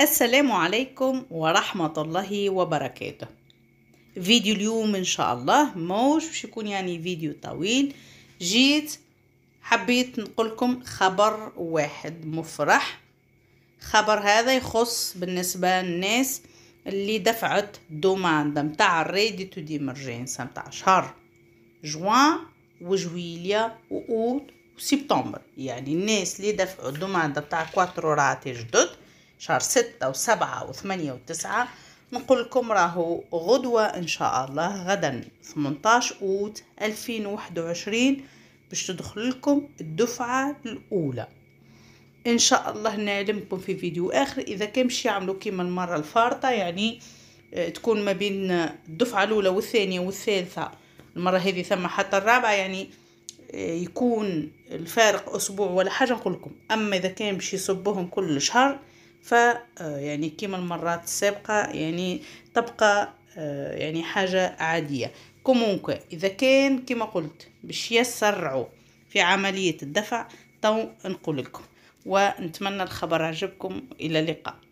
السلام عليكم ورحمة الله وبركاته فيديو اليوم إن شاء الله موش باش يكون يعني فيديو طويل جيت حبيت نقولكم خبر واحد مفرح خبر هذا يخص بالنسبة للناس اللي دفعت دوماند متاع الريدي تو دي مرجنسة متاع شهر جوان وجويليا وأوت وسبتمبر يعني الناس اللي دفعوا دوماند متاع كواترو راتي جدد شهر ستة وسبعة وثمانية وتسعة نقول لكم راهو غدوة إن شاء الله غدا 18 أوت 2021 باش تدخل لكم الدفعة الأولى إن شاء الله نعلمكم في فيديو آخر إذا كان باش يعملوا كيما المرة الفارطة يعني آه، تكون ما بين الدفعة الأولى والثانية والثالثة المرة هذه ثم حتى الرابعة يعني آه، يكون الفارق أسبوع ولا حاجة نقول لكم أما إذا كان باش يصبوهم كل شهر ف آه، يعني كيما المرات السابقه يعني تبقى آه، يعني حاجه عاديه كومونك اذا كان كما قلت باش يسرعوا في عمليه الدفع تو نقول لكم ونتمنى الخبر عجبكم الى اللقاء